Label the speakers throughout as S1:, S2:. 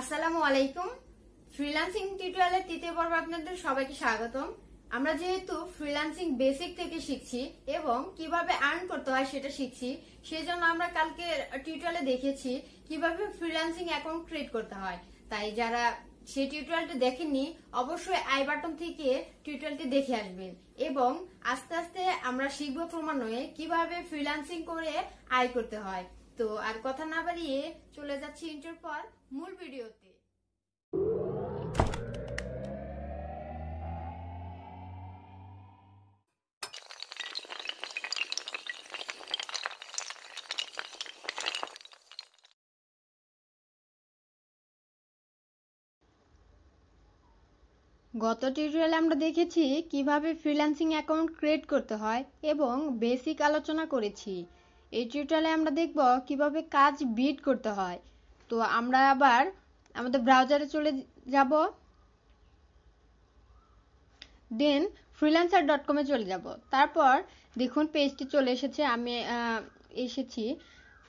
S1: আসসালামু আলাইকুম ফ্রিল্যান্সিং টিউটোরিয়ালের তৃতীয় পর্ব আপনাদের সবাইকে স্বাগতম আমরা যেহেতু ফ্রিল্যান্সিং বেসিক থেকে শিখছি এবং কিভাবে আর্ন করতে হয় সেটা শিখছি সেজন্য আমরা কালকে টিউটোরিয়ালে দেখেছি কিভাবে ফ্রিল্যান্সিং অ্যাকাউন্ট ক্রিয়েট করতে হয় তাই যারা সেই টিউটোরিয়ালটা দেখেননি অবশ্যই আই বাটন থেকে টিউটোরিয়ালটি দেখে আসবেন এবং আস্তে আস্তে আমরা শিখব ক্রমান্বয়ে কিভাবে ফ্রিল্যান্সিং করে আয় করতে হয় তো আর কথা না বাড়িয়ে চলে যাচ্ছি ইন্টার পর মূল ভিডিওতে গত টিউটোরিয়ালে আমরা দেখেছি কিভাবে ফ্রিল্যান্সিং অ্যাকাউন্ট ক্রিয়েট করতে হয় এবং বেসিক আলোচনা করেছি এই টিউটোরিয়ালে আমরা দেখব কিভাবে কাজ বিট করতে হয় তো আমরা আবার আমাদের ব্রাউজারে চলে যাব দেন ফ্রিল্যান্সার ডট কমে চলে যাব তারপর দেখুন পেজটি চলে এসেছে আমি এসেছি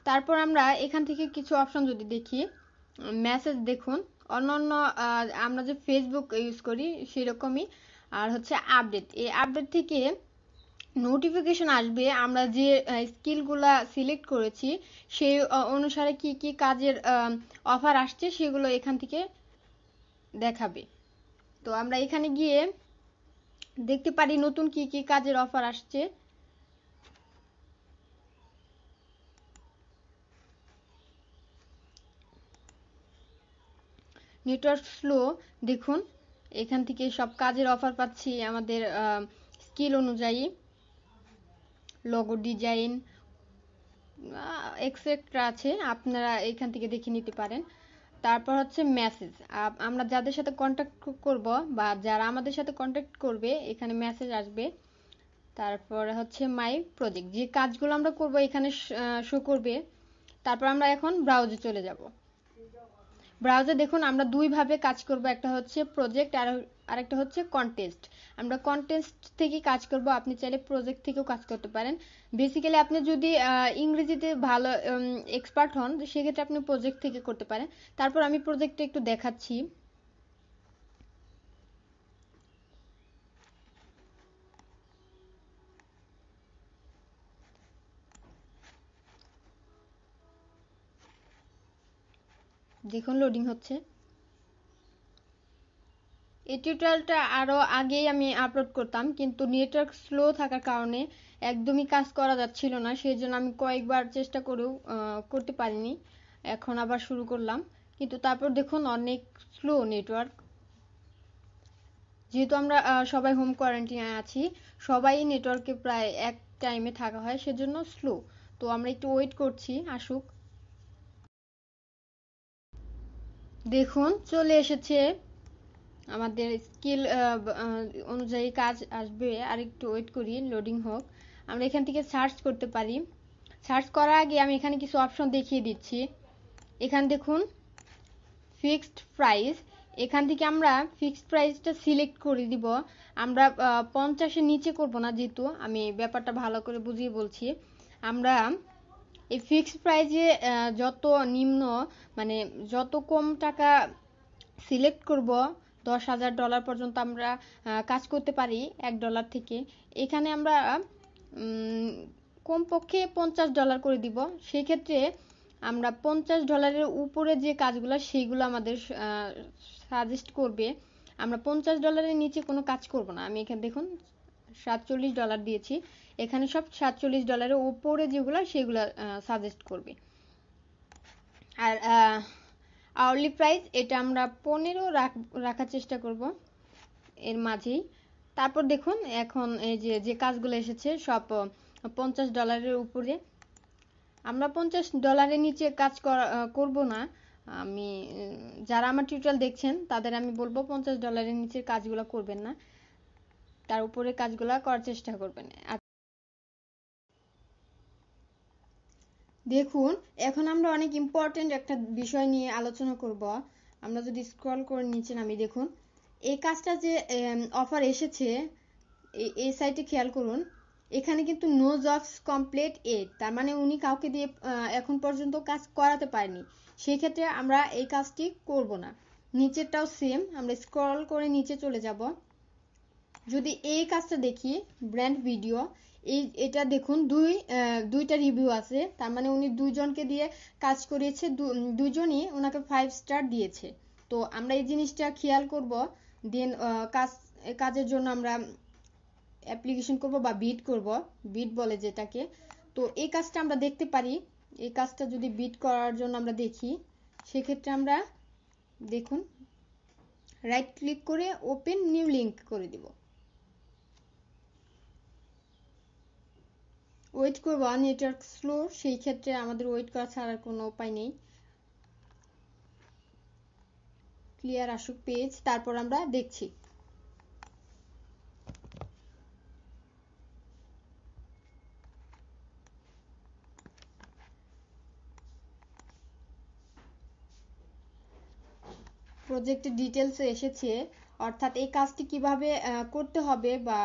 S1: তারপর আমরা এখান থেকে কিছু অপশন যদি দেখি মেসেজ দেখুন অন্য অন্য আমরা যে ফেসবুক ইউজ করি সেরকমই আর হচ্ছে আপডেট এই আপডেট থেকে নোটিফিকেশন আসবে আমরা যে স্কিলগুলা সিলেক্ট করেছি সেই অনুসারে কি কি কাজের অফার আসছে সেগুলো এখান থেকে দেখাবে তো আমরা এখানে গিয়ে দেখতে পারি নতুন কি কি কাজের অফার আসছে নেটওয়ার্ক ফ্লো দেখুন এখান থেকে সব কাজের অফার পাচ্ছি আমাদের স্কিল অনুযায়ী লোগো ডিজাইন এক্সেট্রা আছে আপনারা এখান থেকে দেখে নিতে পারেন তারপর হচ্ছে মেসেজ আমরা যাদের সাথে কন্ট্যাক্ট করব বা যারা আমাদের সাথে কন্ট্যাক্ট করবে এখানে মেসেজ আসবে তারপর হচ্ছে মাই প্রজেক্ট যে কাজগুলো আমরা করব এখানে শো করবে তারপর আমরা এখন ব্রাউজে চলে যাব ব্রাউজে দেখুন আমরা দুইভাবে কাজ করব একটা হচ্ছে প্রজেক্ট আর একটা হচ্ছে কন্টেস্ট আমরা কন্টেস্ট থেকে কাজ করব আপনি চাইলে প্রজেক্ট থেকেও কাজ করতে পারেন বেসিক্যালি আপনি যদি ইংরেজিতে ভালো এক্সপার্ট হন সেক্ষেত্রে আপনি প্রজেক্ট থেকে করতে পারেন তারপর আমি প্রজেক্টটা একটু দেখাচ্ছি দেখুন লোডিং হচ্ছে এই টিউটোরিয়ালটা আরও আগেই আমি আপলোড করতাম কিন্তু নেটওয়ার্ক স্লো থাকার কারণে একদমই কাজ করা যাচ্ছিল না সেই জন্য আমি কয়েকবার চেষ্টা করেও করতে পারিনি এখন আবার শুরু করলাম কিন্তু তারপর দেখুন অনেক স্লো নেটওয়ার্ক যেহেতু আমরা সবাই হোম কোয়ারেন্টিনে আছি সবাই নেটওয়ার্কে প্রায় এক টাইমে থাকা হয় সেজন্য স্লো তো আমরা একটু ওয়েট করছি আসুক দেখুন চলে এসেছে আমাদের স্কিল অনুযায়ী কাজ আসবে আর একটু ওয়েট করি লোডিং হোক আমরা এখান থেকে সার্চ করতে পারি সার্চ করার আগে আমি এখানে কিছু অপশন দেখিয়ে দিচ্ছি এখান দেখুন ফিক্সড প্রাইস এখান থেকে আমরা ফিক্সড প্রাইসটা সিলেক্ট করে দিব আমরা পঞ্চাশের নিচে করব না যেহেতু আমি ব্যাপারটা ভালো করে বুঝিয়ে বলছি আমরা এই ফিক্সড প্রাইজে যত নিম্ন মানে যত কম টাকা সিলেক্ট করব দশ হাজার ডলার পর্যন্ত আমরা কাজ করতে পারি এক ডলার থেকে এখানে আমরা কমপক্ষে পঞ্চাশ ডলার করে দিব সেক্ষেত্রে আমরা পঞ্চাশ ডলারের উপরে যে কাজগুলো সেইগুলো আমাদের সাজেস্ট করবে আমরা পঞ্চাশ ডলারের নিচে কোনো কাজ করব না আমি এখানে দেখুন সাতচল্লিশ ডলার দিয়েছি এখানে সব সাতচল্লিশ ডলারের ওপরে যেগুলো সেগুলো সাজেস্ট করবে আর আওয়ারলি প্রাইস এটা আমরা পনেরো রাখার চেষ্টা করব এর মাঝেই তারপর দেখুন এখন এই যে যে কাজগুলো এসেছে সব পঞ্চাশ ডলারের উপরে আমরা পঞ্চাশ ডলারের নিচে কাজ করব না আমি যারা আমার টিউটোরিয়াল দেখছেন তাদের আমি বলবো পঞ্চাশ ডলারের নিচের কাজগুলো করবেন না তার উপরে কাজগুলো করার চেষ্টা করবেন দেখুন এখন আমরা অনেক ইম্পর্টেন্ট একটা বিষয় নিয়ে আলোচনা করব আমরা যদি স্ক্রল করে নিচে নামি দেখুন এই কাজটা যে অফার এসেছে এই সাইটে খেয়াল করুন এখানে কিন্তু নো জবস কমপ্লিট এড তার মানে উনি কাউকে দিয়ে এখন পর্যন্ত কাজ করাতে পারেনি সেই ক্ষেত্রে আমরা এই কাজটি করব না নিচেরটাও সেম আমরা স্ক্রল করে নিচে চলে যাব যদি এই কাজটা দেখি ব্র্যান্ড ভিডিও এই এটা দেখুন দুই দুইটা রিভিউ আছে তার মানে উনি দুইজনকে দিয়ে কাজ করিয়েছে দুজনই ওনাকে ফাইভ স্টার দিয়েছে তো আমরা এই জিনিসটা খেয়াল করব দেন কাজ কাজের জন্য আমরা অ্যাপ্লিকেশন করব বা বিট করব বিট বলে যেটাকে তো এই কাজটা আমরা দেখতে পারি এই কাজটা যদি বিট করার জন্য আমরা দেখি সেক্ষেত্রে আমরা দেখুন রাইট ক্লিক করে ওপেন নিউ লিঙ্ক করে দিব ওয়েট করবো আর নেটওয়ার্ক স্লো সেই ক্ষেত্রে আমাদের ওয়েট করা ছাড়ার কোনো উপায় নেই ক্লিয়ার আসুক পেজ তারপর আমরা দেখছি প্রজেক্টের ডিটেলস এসেছে অর্থাৎ এই কাজটি কিভাবে করতে হবে বা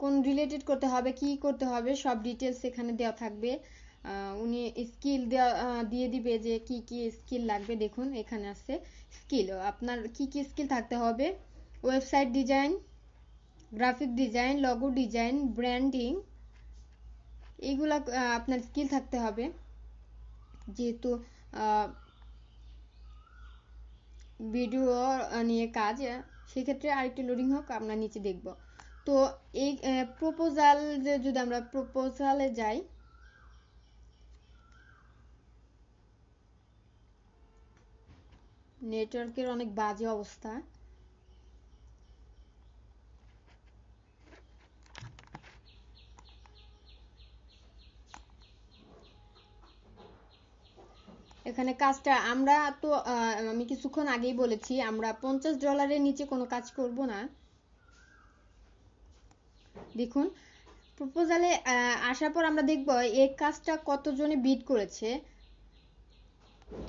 S1: কোন রিলেটেড করতে হবে কি করতে হবে সব ডিটেলস এখানে দেওয়া থাকবে উনি স্কিল দেওয়া দিয়ে দিবে যে কি কি স্কিল লাগবে দেখুন এখানে আছে স্কিল আপনার কি কি স্কিল থাকতে হবে website design graphic design logo design branding এইগুলা আপনার স্কিল থাকতে হবে যেহেতু ভিডিও নিয়ে কাজ সেক্ষেত্রে আরেকটু লোডিং হোক আমরা নিচে দেখবো তো এই প্রপোজাল যে যদি আমরা প্রপোজালে যাই নেটওয়ার্কের অনেক বাজে অবস্থা এখানে কাজটা আমরা তো আমি কিছুক্ষণ আগেই বলেছি আমরা পঞ্চাশ ডলারের নিচে কোনো কাজ করব না দেখুন প্রপোজালে আসার পর আমরা দেখব এই কাজটা কতজনে বিড করেছে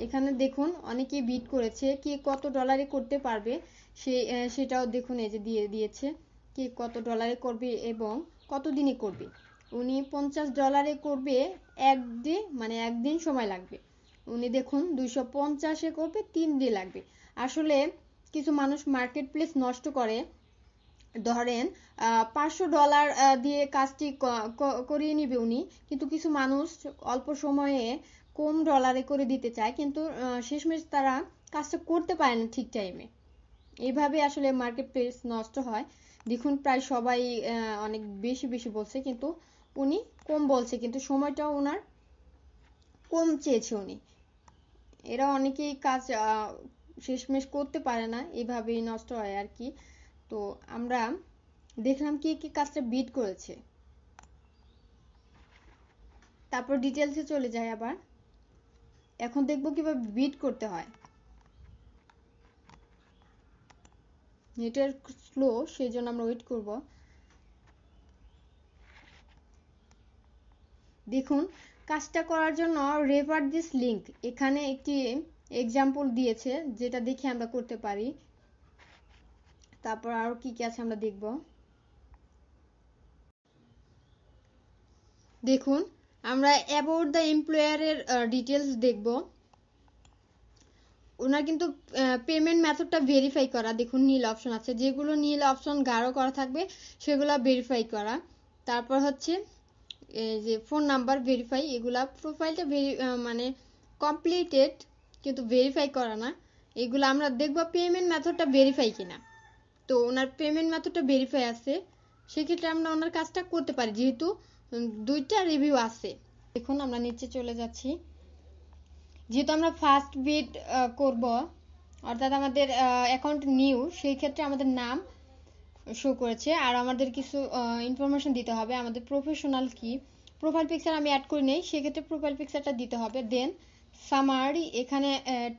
S1: এখানে দেখুন অনেকে বিট করেছে কে কত ডলারে করতে পারবে সে সেটাও দেখুন এই যে দিয়ে দিয়েছে কে কত ডলারে করবে এবং কত দিনে করবে উনি পঞ্চাশ ডলারে করবে এক ডে মানে একদিন সময় লাগবে উনি দেখুন দুইশো পঞ্চাশে করবে তিন দিন লাগবে আসলে কিছু মানুষ মার্কেট প্লেস নষ্ট করে ধরেন পাঁচশো ডলার দিয়ে কাজটি করিয়ে নিবে উনি কিন্তু কিছু মানুষ অল্প সময়ে কম ডলারে করে দিতে চায় কিন্তু শেষমেশ তারা কাজটা করতে পারে না ঠিক টাইমে এইভাবে আসলে মার্কেট প্লেস নষ্ট হয় দেখুন প্রায় সবাই অনেক বেশি বেশি বলছে কিন্তু উনি কম বলছে কিন্তু সময়টা ওনার কম চেয়েছে উনি এরা অনেকেই কাজ শেষমেশ করতে পারে না এভাবেই নষ্ট হয় আর কি তো আমরা দেখলাম কি কি কাজটা বিট করেছে তারপর ডিটেলসে চলে যাই আবার এখন দেখবো কিভাবে বিট করতে হয় নেটের স্লো সেই জন্য আমরা ওয়েট করব দেখুন কাজটা করার জন্য রেফার দিস লিঙ্ক এখানে একটি এক্সাম্পল দিয়েছে যেটা দেখে আমরা করতে পারি তারপর আরো কি কি আছে আমরা দেখব দেখুন আমরা অ্যাবাউট দ্য এমপ্লয়ারের ডিটেলস দেখব ওনার কিন্তু পেমেন্ট মেথডটা ভেরিফাই করা দেখুন নীল অপশন আছে যেগুলো নীল অপশন গাঢ় করা থাকবে সেগুলো ভেরিফাই করা তারপর হচ্ছে এই যে ফোন নাম্বার ভেরিফাই এগুলা প্রোফাইলটা ভেরি মানে কমপ্লিটেড কিন্তু ভেরিফাই করা না এগুলো আমরা দেখব পেমেন্ট মেথডটা ভেরিফাই কিনা তো ওনার পেমেন্ট মেথডটা ভেরিফাই আছে সেক্ষেত্রে আমরা ওনার কাজটা করতে পারি যেহেতু দুইটা রিভিউ আছে দেখুন আমরা নিচে চলে যাচ্ছি যেহেতু আমরা ফার্স্ট বিড করব অর্থাৎ আমাদের অ্যাকাউন্ট নিউ সেই ক্ষেত্রে আমাদের নাম শো করেছে আর আমাদের কিছু ইনফরমেশন দিতে হবে আমাদের প্রফেশনাল কি প্রোফাইল পিকচার আমি অ্যাড করি নেই সেক্ষেত্রে প্রোফাইল পিকচারটা দিতে হবে দেন সামারি এখানে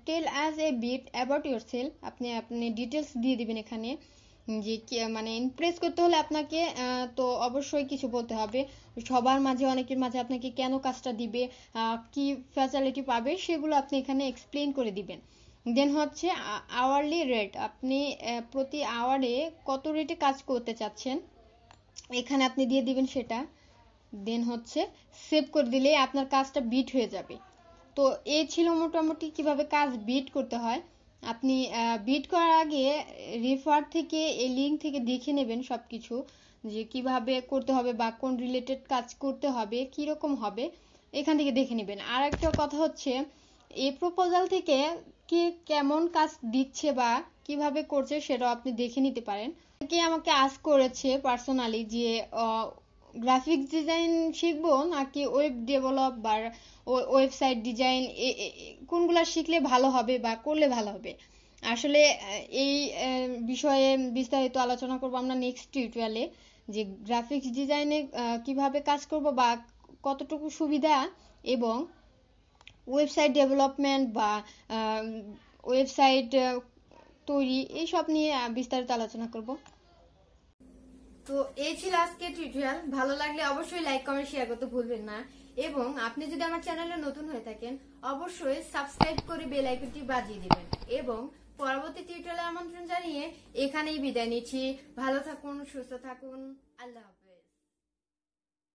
S1: tell us a bit about your self আপনি আপনি ডিটেলস দিয়ে দিবেন এখানে যে মানে ইমপ্রেস করতে হলে আপনাকে তো অবশ্যই কিছু বলতে হবে সবার মাঝে অনেকের মাঝে আপনাকে কেন কাজটা দিবে কি ফ্যাসিলিটি পাবে সেগুলো আপনি এখানে এক্সপ্লেন করে দিবেন দেন হচ্ছে আওয়ারলি রেট আপনি প্রতি আওয়ারে কত রেটে কাজ করতে চাচ্ছেন এখানে আপনি দিয়ে দিবেন সেটা দেন হচ্ছে সেভ করে দিলে আপনার কাজটা বিট হয়ে যাবে তো এ ছিল মোটামুটি কিভাবে কাজ বিট করতে হয় আপনি বিট করার আগে রেফার থেকে এই লিঙ্ক থেকে দেখে নেবেন সব কিছু যে কিভাবে করতে হবে বা কোন রিলেটেড কাজ করতে হবে কীরকম হবে এখান থেকে দেখে নেবেন আর একটা কথা হচ্ছে এই প্রপোজাল থেকে কে কেমন কাজ দিচ্ছে বা কিভাবে করছে সেটাও আপনি দেখে নিতে পারেন কে আমাকে আজ করেছে পার্সোনালি যে গ্রাফিক্স ডিজাইন শিখবো নাকি ওয়েব ডেভেলপ বা ওয়েবসাইট ডিজাইন কোনগুলা শিখলে ভালো হবে বা করলে ভালো হবে আসলে এই বিষয়ে বিস্তারিত আলোচনা করব আমরা নেক্সট টিউটোরিয়ালে যে গ্রাফিক্স ডিজাইনে কিভাবে কাজ করব বা কতটুকু সুবিধা এবং ওয়েবসাইট ডেভেলপমেন্ট বা ওয়েবসাইট তৈরি এইসব নিয়ে বিস্তারিত আলোচনা করব তো এই ছিল আজকে টিউটোরিয়াল ভালো লাগলে অবশ্যই লাইক কমেন্ট শেয়ার করতে ভুলবেন না এবং আপনি যদি আমার চ্যানেলে নতুন হয়ে থাকেন অবশ্যই সাবস্ক্রাইব করে বেল আইকনটি বাজিয়ে দিবেন এবং পরবর্তী টিউটোরিয়ালে আমন্ত্রণ জানিয়ে এখানেই বিদায় নিচ্ছি ভালো থাকুন সুস্থ থাকুন আল্লাহ